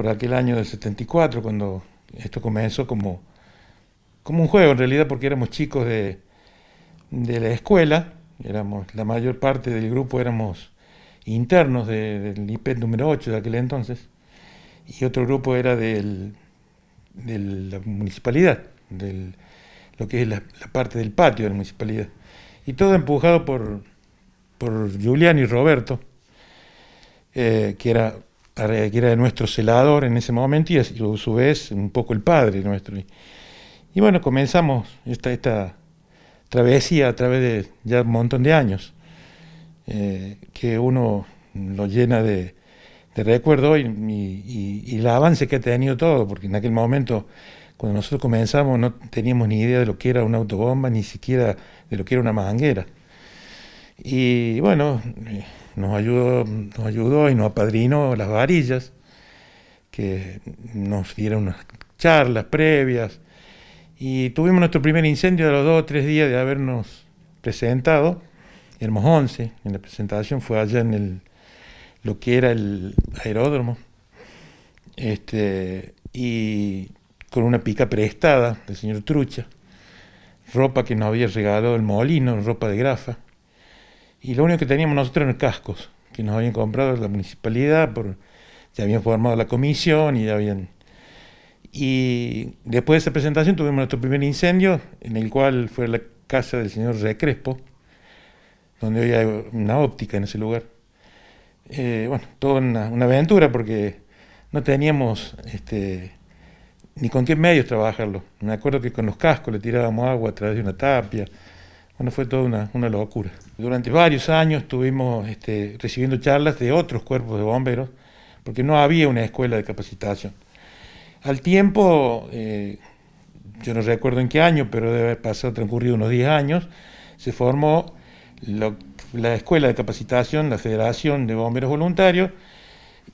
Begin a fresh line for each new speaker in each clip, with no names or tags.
por aquel año del 74, cuando esto comenzó como, como un juego en realidad, porque éramos chicos de, la escuela, éramos la mayor parte del grupo éramos internos del IPET número 8 de aquel entonces, y otro grupo era del, de la municipalidad, del, lo que es la, parte del patio de la municipalidad. Y todo empujado por, por Julián y Roberto, eh, que era eh, que era nuestro celador en ese momento y a su vez un poco el padre nuestro. Y, bueno, comenzamos esta, esta travesía a través de ya un montón de años, eh, que uno lo llena de, de recuerdo y, y, el avance que ha tenido todo, porque en aquel momento, cuando nosotros comenzamos, no teníamos ni idea de lo que era una autobomba, ni siquiera de lo que era una manguera. Y bueno, nos ayudó, nos ayudó y nos apadrinó las varillas, que nos dieron unas charlas previas. Y tuvimos nuestro primer incendio a los dos o tres días de habernos presentado. Éramos 11 en la presentación, fue allá en el, lo que era el aeródromo. Este, y con una pica prestada del señor Trucha, ropa que nos había regalado el molino, ropa de grafa y lo único que teníamos nosotros eran cascos, que nos habían comprado la municipalidad, por, ya habían formado la comisión y ya habían... Y después de esa presentación tuvimos nuestro primer incendio, en el cual fue la casa del señor Recrespo, donde hoy hay una óptica en ese lugar. Eh, bueno, toda una, aventura porque no teníamos este, ni con qué medios trabajarlo. Me acuerdo que con los cascos le tirábamos agua a través de una tapia. Bueno, ah, fue toda una, locura. Durante varios años estuvimos este, recibiendo charlas de otros cuerpos de bomberos, porque no había una escuela de capacitación. Al tiempo, eh, yo no recuerdo en qué año, pero debe haber pasado, transcurrido unos 10 años, se formó la Escuela de Capacitación, la Federación de Bomberos Voluntarios,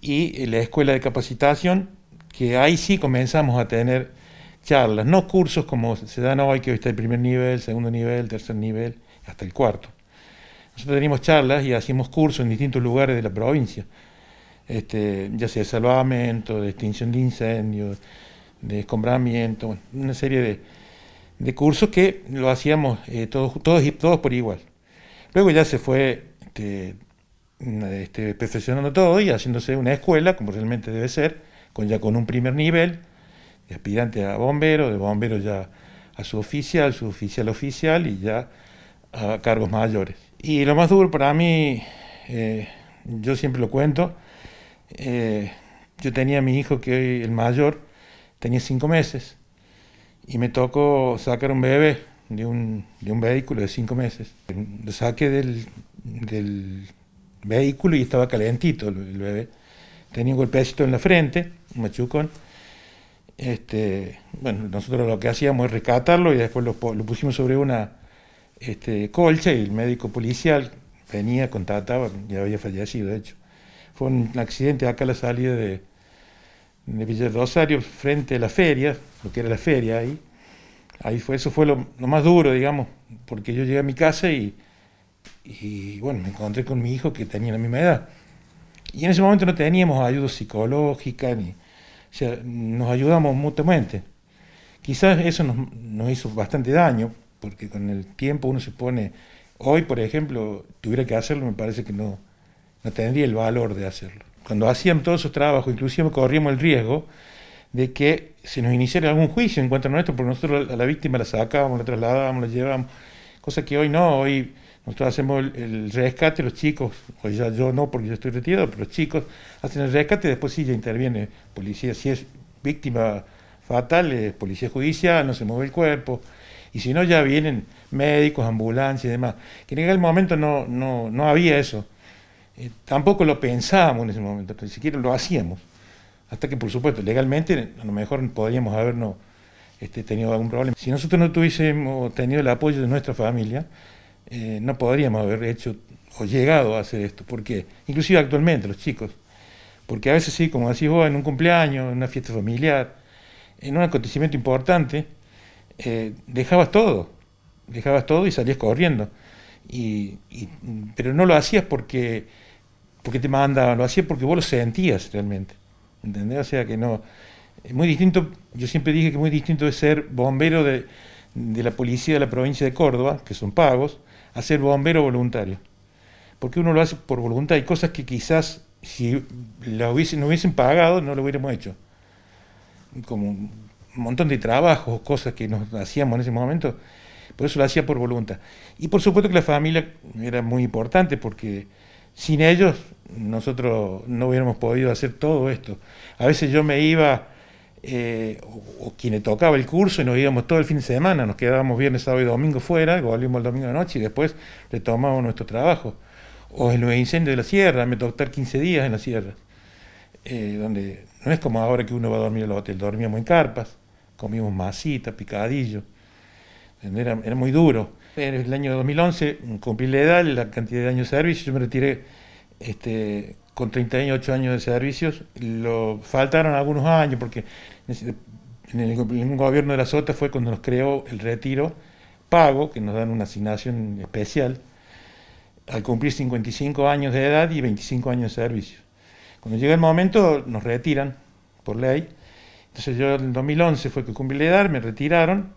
y la Escuela de Capacitación, que ahí sí comenzamos a tener charlas, no cursos como se dan hoy, que hoy está el primer nivel, segundo nivel, tercer nivel, hasta el cuarto. Nosotros teníamos charlas y hacíamos cursos en distintos lugares de la provincia, este, ya sea de salvamento, de extinción de incendios, de escombramiento, una serie de, cursos que lo hacíamos eh, todos, todos, y todos por igual. Luego ya se fue este, mm, este, perfeccionando todo y haciéndose una escuela, como realmente debe ser, con, ya con un primer nivel, de aspirante a bombero, de bombero ya a su oficial, su oficial oficial y ya a cargos mayores. Y lo más duro para mí, eh, yo siempre lo cuento, eh, yo tenía a mi hijo que hoy el mayor, tenía cinco meses y me tocó sacar un bebé de un, de un vehículo de cinco meses. Lo saqué del, del vehículo y estaba calentito el, bebé. Tenía un golpecito en la frente, un machucón este, bueno, nosotros lo que hacíamos es rescatarlo y después lo, pusimos sobre una este, colcha y el médico policial venía, contrataba, ya había fallecido de hecho. Fue un accidente acá la salida de, de Villa Rosario, frente a la feria, lo que era la feria ahí. Ahí fue, eso fue lo, más duro, digamos, porque yo llegué a mi casa y, y bueno, me encontré con mi hijo que tenía la misma edad. Y en ese momento no teníamos ayuda psicológica ni o sea, nos ayudamos mutuamente. Quizás eso nos, hizo bastante daño, porque con el tiempo uno se pone... Hoy, por ejemplo, tuviera que hacerlo, me parece que no, no tendría el valor de hacerlo. Cuando hacíamos todos esos trabajos, inclusive corríamos el riesgo de que se nos iniciara algún juicio en cuanto a nuestro, porque nosotros a la víctima la sacábamos, la trasladábamos, la llevábamos, cosa que hoy no, hoy nosotros hacemos el, rescate, los chicos, o pues ya yo no porque yo estoy retirado, pero los chicos hacen el rescate, y después sí ya interviene policía, si es víctima fatal, es policía judicial, no se mueve el cuerpo, y si no ya vienen médicos, ambulancias y demás, que en aquel momento no, no, había eso, eh, tampoco lo pensábamos en ese momento, ni siquiera lo hacíamos, hasta que por supuesto legalmente a lo mejor podríamos habernos este, tenido algún problema. Si nosotros no tuviésemos tenido el apoyo de nuestra familia, eh, no podríamos haber hecho o llegado a hacer esto. porque Inclusive actualmente los chicos. Porque a veces sí, como decís vos, en un cumpleaños, en una fiesta familiar, en un acontecimiento importante, eh, dejabas todo. Dejabas todo y salías corriendo. pero no lo hacías porque, porque te mandaban, lo hacías porque vos lo sentías realmente. ¿Entendés? O sea que no. Es muy distinto, yo siempre dije que muy distinto de ser bombero de la policía de la provincia de Córdoba, que son pagos, hacer bombero voluntario. Porque uno lo hace por voluntad. Hay cosas que quizás si no hubiesen, hubiesen pagado no lo hubiéramos hecho. Como un montón de trabajos, cosas que nos hacíamos en ese momento. Por pues eso lo hacía por voluntad. Y por supuesto que la familia era muy importante porque sin ellos nosotros no hubiéramos podido hacer todo esto. A veces yo me iba eh, o, quien quienes tocaba el curso y nos íbamos todo el fin de semana, nos quedábamos viernes, sábado y domingo fuera, volvimos el domingo de noche y después retomábamos nuestro trabajo. O en los incendios de la sierra, me tocó estar 15 días en la sierra, eh, donde no es como ahora que uno va a dormir en el hotel, dormíamos en carpas, comíamos masita, picadillo, era, muy duro. En el año 2011 cumplí la edad, la cantidad de años de servicio, yo me retiré este, con 38 años de servicios, lo faltaron algunos años porque en el, gobierno de la SOTA fue cuando nos creó el retiro pago, que nos dan una asignación especial, al cumplir 55 años de edad y 25 años de servicio. Cuando llega el momento nos retiran por ley, entonces yo en 2011 fue que cumplí la edad, me retiraron,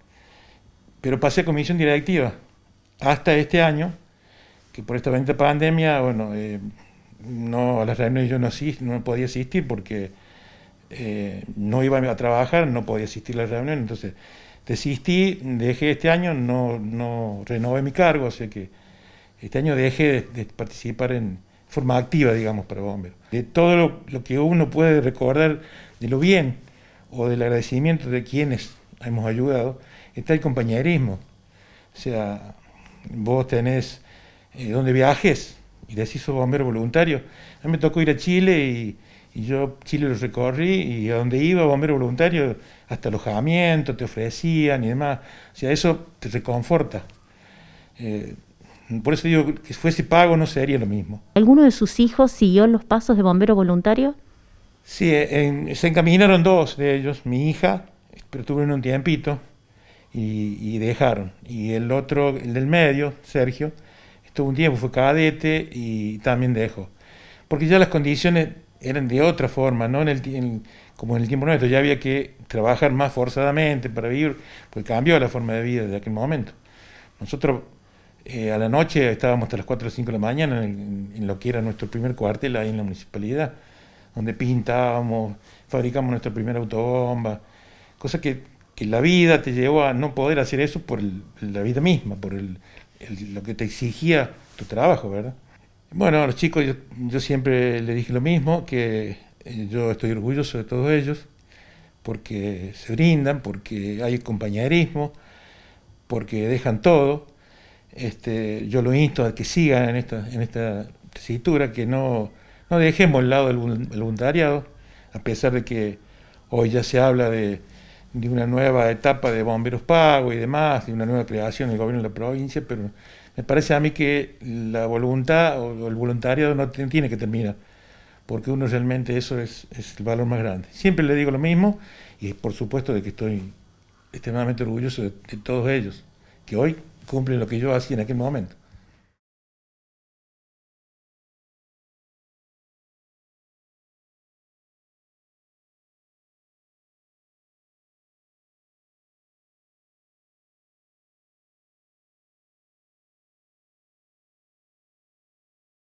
pero pasé a comisión directiva hasta este año, que por esta pandemia, bueno... Eh, no, a las reuniones yo no, no podía asistir porque eh, no iba a trabajar, no podía asistir a las reuniones, entonces desistí, dejé este año, no, no renové mi cargo, o que este año dejé de, participar en forma activa, digamos, para bomberos. De todo lo, que uno puede recordar de lo bien o del agradecimiento de quienes hemos ayudado, está el compañerismo. O sea, vos tenés eh, donde viajes, y decís, bombero voluntario. A mí me tocó ir a Chile y, yo Chile lo recorrí y a donde iba, bombero voluntario, hasta alojamiento te ofrecían y demás. O sea, eso te reconforta. Eh, por eso digo que si fuese pago no sería lo mismo. ¿Alguno de sus hijos siguió los pasos de bombero voluntario? Sí, eh, se encaminaron dos de ellos, mi hija, pero tuvieron un tiempito y, y dejaron. Y el otro, el del medio, Sergio, un tiempo fue cadete y también dejó. Porque ya las condiciones eran de otra forma, no en el, como en el tiempo nuestro, ya había que trabajar más forzadamente para vivir, porque cambió la forma de vida de aquel momento. Nosotros eh, a la noche estábamos hasta las 4 o 5 de la mañana en, lo que era nuestro primer cuartel ahí en la municipalidad, donde pintábamos, fabricamos nuestra primera autobomba, cosa que, la vida te llevó a no poder hacer eso por la vida misma, por el, lo que te exigía tu trabajo, ¿verdad? Bueno, a los chicos yo, siempre les dije lo mismo, que eh, yo estoy orgulloso de todos ellos, porque se brindan, porque hay compañerismo, porque dejan todo. Este, yo lo insto a que sigan en esta, en esta que no, no dejemos al lado del voluntariado, a pesar de que hoy ya se habla de de una nueva etapa de bomberos pago y demás, de una nueva creación del gobierno de la provincia, pero me parece a mí que la voluntad o el voluntariado no tiene que terminar, porque uno realmente eso es, el valor más grande. Siempre le digo lo mismo y por supuesto de que estoy extremadamente orgulloso de todos ellos, que hoy cumplen lo que yo hacía en aquel momento.